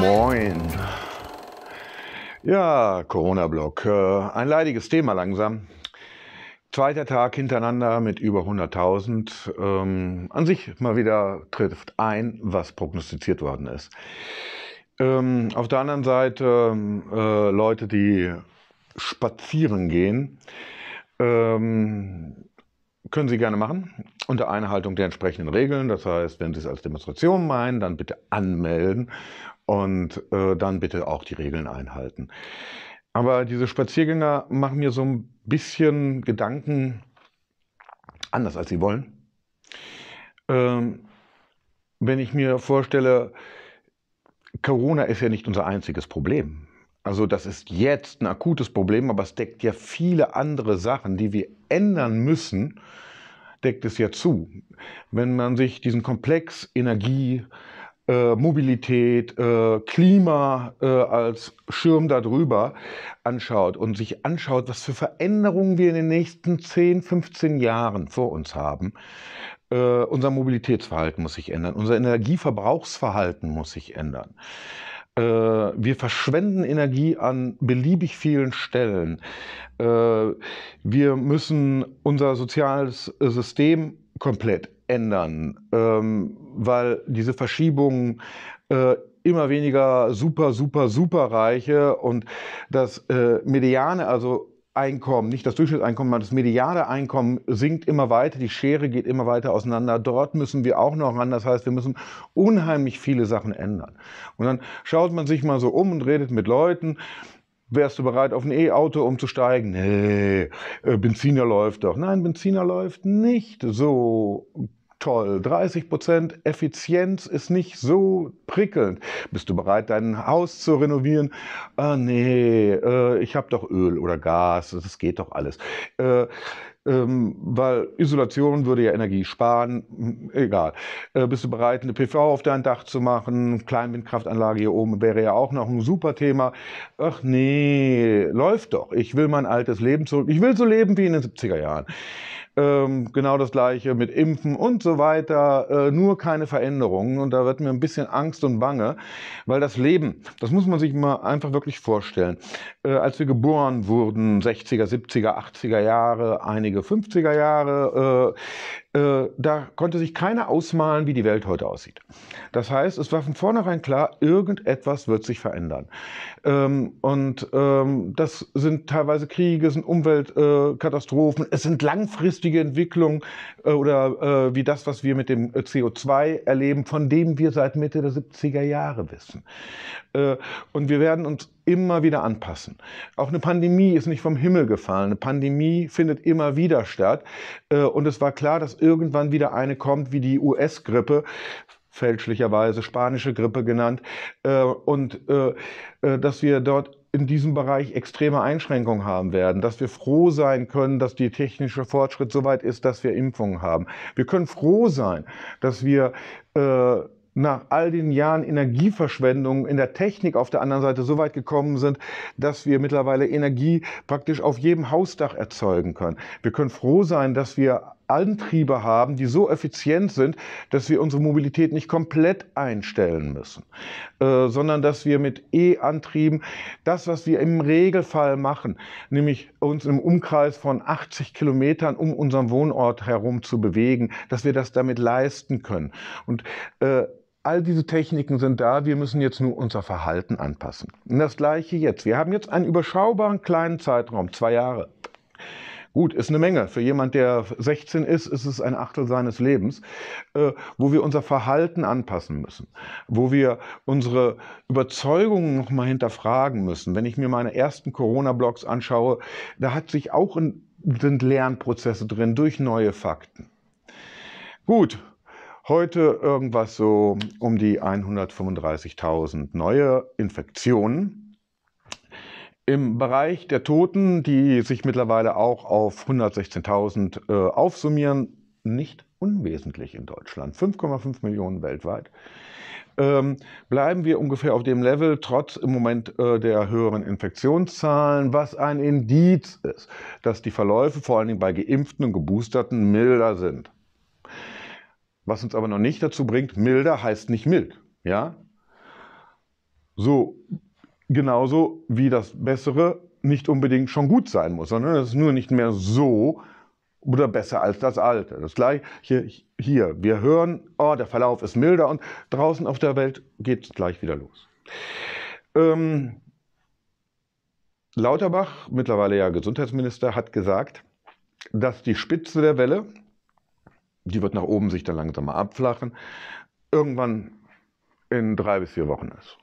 Moin. Ja, Corona-Block. Äh, ein leidiges Thema langsam. Zweiter Tag hintereinander mit über 100.000. Ähm, an sich mal wieder trifft ein, was prognostiziert worden ist. Ähm, auf der anderen Seite ähm, äh, Leute, die spazieren gehen. Ähm, können Sie gerne machen, unter Einhaltung der entsprechenden Regeln. Das heißt, wenn Sie es als Demonstration meinen, dann bitte anmelden und äh, dann bitte auch die Regeln einhalten. Aber diese Spaziergänger machen mir so ein bisschen Gedanken anders, als sie wollen. Ähm, wenn ich mir vorstelle, Corona ist ja nicht unser einziges Problem. Also das ist jetzt ein akutes Problem, aber es deckt ja viele andere Sachen, die wir ändern müssen, deckt es ja zu. Wenn man sich diesen Komplex Energie, äh, Mobilität, äh, Klima äh, als Schirm darüber anschaut und sich anschaut, was für Veränderungen wir in den nächsten 10, 15 Jahren vor uns haben. Äh, unser Mobilitätsverhalten muss sich ändern, unser Energieverbrauchsverhalten muss sich ändern. Äh, wir verschwenden Energie an beliebig vielen Stellen. Äh, wir müssen unser soziales äh, System komplett ändern, ähm, weil diese Verschiebungen immer weniger super, super, super reiche und das Mediane, also Einkommen, nicht das Durchschnittseinkommen, sondern das mediale Einkommen sinkt immer weiter, die Schere geht immer weiter auseinander. Dort müssen wir auch noch ran. Das heißt, wir müssen unheimlich viele Sachen ändern. Und dann schaut man sich mal so um und redet mit Leuten. Wärst du bereit, auf ein E-Auto umzusteigen? Nee, äh, Benziner läuft doch. Nein, Benziner läuft nicht so toll, 30 Prozent Effizienz ist nicht so prickelnd. Bist du bereit, dein Haus zu renovieren? Ah, nee, äh, ich habe doch Öl oder Gas, das geht doch alles. Äh, ähm, weil Isolation würde ja Energie sparen, hm, egal. Äh, bist du bereit, eine PV auf dein Dach zu machen? Kleinwindkraftanlage hier oben wäre ja auch noch ein super Thema. Ach nee, läuft doch. Ich will mein altes Leben zurück. Ich will so leben wie in den 70er Jahren ähm, genau das gleiche mit Impfen und so weiter, äh, nur keine Veränderungen. Und da wird mir ein bisschen Angst und Bange, weil das Leben, das muss man sich mal einfach wirklich vorstellen. Äh, als wir geboren wurden, 60er, 70er, 80er Jahre, einige 50er Jahre. Äh, äh, da konnte sich keiner ausmalen, wie die Welt heute aussieht. Das heißt, es war von vornherein klar, irgendetwas wird sich verändern. Ähm, und ähm, das sind teilweise Kriege, sind Umweltkatastrophen, äh, es sind langfristige Entwicklungen äh, oder wie das, was wir mit dem CO2 erleben, von dem wir seit Mitte der 70er Jahre wissen. und wir werden uns immer wieder anpassen. Auch eine Pandemie ist nicht vom Himmel gefallen. Eine Pandemie findet immer wieder statt. und es war klar, dass irgendwann wieder eine kommt, wie die US-Grippe, fälschlicherweise spanische Grippe genannt, äh, und äh, äh, dass wir dort in diesem Bereich extreme Einschränkungen haben werden, dass wir froh sein können, dass der technische Fortschritt so weit ist, dass wir Impfungen haben. Wir können froh sein, dass wir äh, nach all den Jahren Energieverschwendung in der Technik auf der anderen Seite so weit gekommen sind, dass wir mittlerweile Energie praktisch auf jedem Hausdach erzeugen können. Wir können froh sein, dass wir Antriebe haben, die so effizient sind, dass wir unsere Mobilität nicht komplett einstellen müssen, äh, sondern dass wir mit E-Antrieben das, was wir im Regelfall machen, nämlich uns im Umkreis von 80 Kilometern um unseren Wohnort herum zu bewegen, dass wir das damit leisten können. Und äh, All diese Techniken sind da, wir müssen jetzt nur unser Verhalten anpassen. Und das gleiche jetzt. Wir haben jetzt einen überschaubaren kleinen Zeitraum, zwei Jahre, Gut, ist eine Menge. Für jemand, der 16 ist, ist es ein Achtel seines Lebens, äh, wo wir unser Verhalten anpassen müssen, wo wir unsere Überzeugungen nochmal hinterfragen müssen. Wenn ich mir meine ersten Corona-Blogs anschaue, da hat sich auch ein, sind Lernprozesse drin durch neue Fakten. Gut, heute irgendwas so um die 135.000 neue Infektionen. Im Bereich der Toten, die sich mittlerweile auch auf 116.000 äh, aufsummieren, nicht unwesentlich in Deutschland, 5,5 Millionen weltweit, ähm, bleiben wir ungefähr auf dem Level, trotz im Moment äh, der höheren Infektionszahlen, was ein Indiz ist, dass die Verläufe vor allen Dingen bei geimpften und geboosterten milder sind. Was uns aber noch nicht dazu bringt, milder heißt nicht mild. Ja? So, Genauso wie das Bessere nicht unbedingt schon gut sein muss, sondern es ist nur nicht mehr so oder besser als das Alte. Das gleiche hier. Wir hören, oh, der Verlauf ist milder und draußen auf der Welt geht es gleich wieder los. Ähm, Lauterbach, mittlerweile ja Gesundheitsminister, hat gesagt, dass die Spitze der Welle, die wird nach oben sich dann langsam mal abflachen, irgendwann in drei bis vier Wochen ist.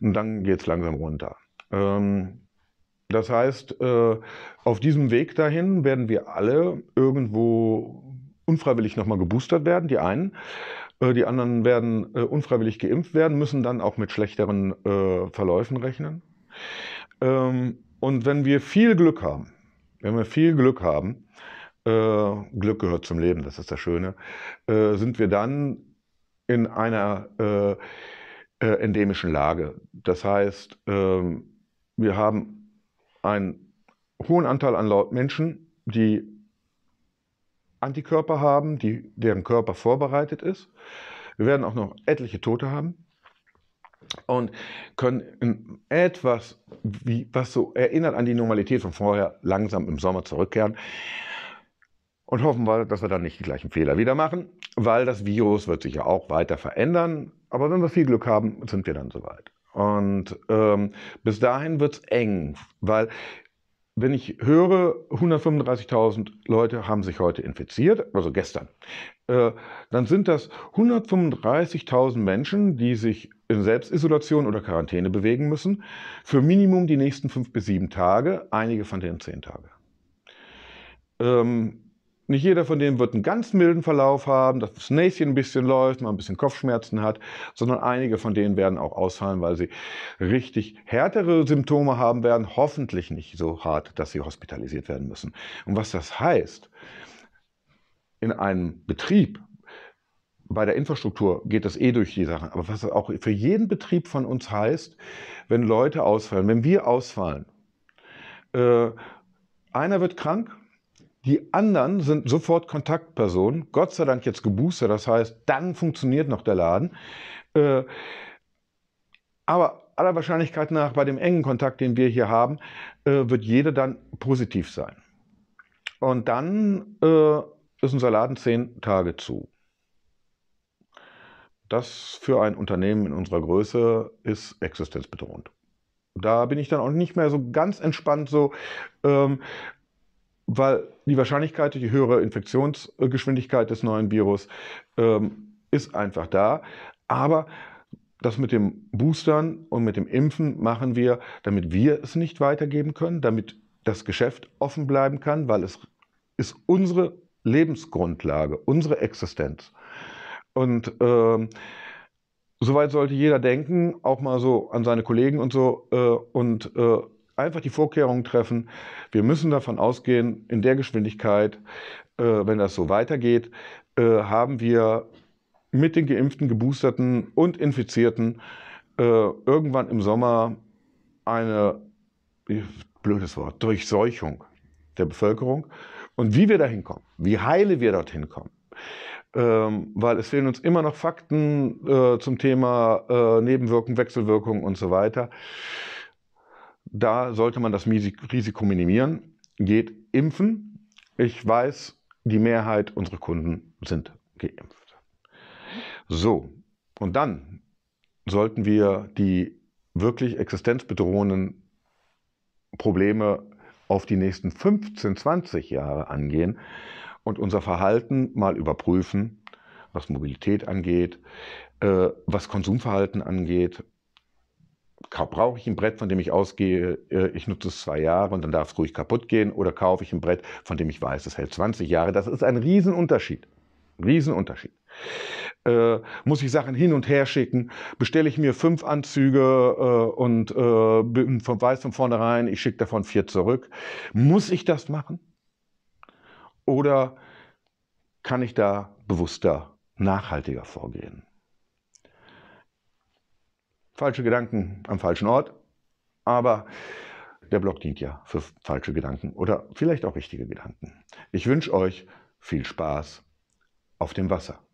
Und dann geht es langsam runter. Ähm, das heißt, äh, auf diesem Weg dahin werden wir alle irgendwo unfreiwillig nochmal geboostert werden, die einen. Äh, die anderen werden äh, unfreiwillig geimpft werden, müssen dann auch mit schlechteren Verläufen rechnen. Ähm, und wenn wir viel Glück haben, wenn wir viel Glück haben, Glück gehört zum Leben, das ist das Schöne, sind wir dann in einer äh, endemischen Lage. Das heißt, ähm, wir haben einen hohen Anteil an Menschen, die Antikörper haben, die, deren Körper vorbereitet ist. Wir werden auch noch etliche Tote haben und können etwas, wie, was so erinnert an die Normalität von vorher, langsam im Sommer zurückkehren. Und hoffen wir, dass wir dann nicht die gleichen Fehler wieder machen, weil das Virus wird sich ja auch weiter verändern. Aber wenn wir viel Glück haben, sind wir dann soweit. Und ähm, bis dahin wird es eng, weil wenn ich höre, 135.000 Leute haben sich heute infiziert, also gestern, äh, dann sind das 135.000 Menschen, die sich in Selbstisolation oder Quarantäne bewegen müssen, für Minimum die nächsten fünf bis sieben Tage, einige von denen zehn Tage. Ähm, nicht jeder von denen wird einen ganz milden Verlauf haben, dass das Näschen ein bisschen läuft, man ein bisschen Kopfschmerzen hat, sondern einige von denen werden auch ausfallen, weil sie richtig härtere Symptome haben werden, hoffentlich nicht so hart, dass sie hospitalisiert werden müssen. Und was das heißt, in einem Betrieb, bei der Infrastruktur geht das eh durch die Sachen, aber was das auch für jeden Betrieb von uns heißt, wenn Leute ausfallen, wenn wir ausfallen, äh, einer wird krank, die anderen sind sofort Kontaktpersonen. Gott sei Dank jetzt geboostert, das heißt, dann funktioniert noch der Laden. Äh, aber aller Wahrscheinlichkeit nach, bei dem engen Kontakt, den wir hier haben, äh, wird jeder dann positiv sein. Und dann äh, ist unser Laden zehn Tage zu. Das für ein Unternehmen in unserer Größe ist existenzbedrohend. Da bin ich dann auch nicht mehr so ganz entspannt, so, ähm, weil die Wahrscheinlichkeit durch die höhere Infektionsgeschwindigkeit des neuen Virus ähm, ist einfach da. Aber das mit dem Boostern und mit dem Impfen machen wir, damit wir es nicht weitergeben können, damit das Geschäft offen bleiben kann, weil es ist unsere Lebensgrundlage, unsere Existenz. Und ähm, soweit sollte jeder denken, auch mal so an seine Kollegen und so äh, und äh, einfach die Vorkehrungen treffen. Wir müssen davon ausgehen, in der Geschwindigkeit, äh, wenn das so weitergeht, äh, haben wir mit den geimpften, geboosterten und infizierten äh, irgendwann im Sommer eine, blödes Wort, Durchseuchung der Bevölkerung. Und wie wir dahin kommen, wie heile wir dorthin kommen, ähm, weil es fehlen uns immer noch Fakten äh, zum Thema äh, Nebenwirkungen, Wechselwirkungen und so weiter. Da sollte man das Risiko minimieren. Geht impfen. Ich weiß, die Mehrheit unserer Kunden sind geimpft. So, und dann sollten wir die wirklich existenzbedrohenden Probleme auf die nächsten 15, 20 Jahre angehen und unser Verhalten mal überprüfen, was Mobilität angeht, äh, was Konsumverhalten angeht, brauche ich ein Brett, von dem ich ausgehe, äh, ich nutze es zwei Jahre und dann darf es ruhig kaputt gehen, oder kaufe ich ein Brett, von dem ich weiß, es hält 20 Jahre. Das ist ein Riesenunterschied. Riesenunterschied. Äh, muss ich Sachen hin und her schicken? Bestelle ich mir fünf Anzüge äh, und äh, bin, von, weiß von vornherein, ich schicke davon vier zurück. Muss ich das machen? Oder kann ich da bewusster, nachhaltiger vorgehen? falsche Gedanken am falschen Ort, aber der Blog dient ja für falsche Gedanken oder vielleicht auch richtige Gedanken. Ich wünsche euch viel Spaß auf dem Wasser.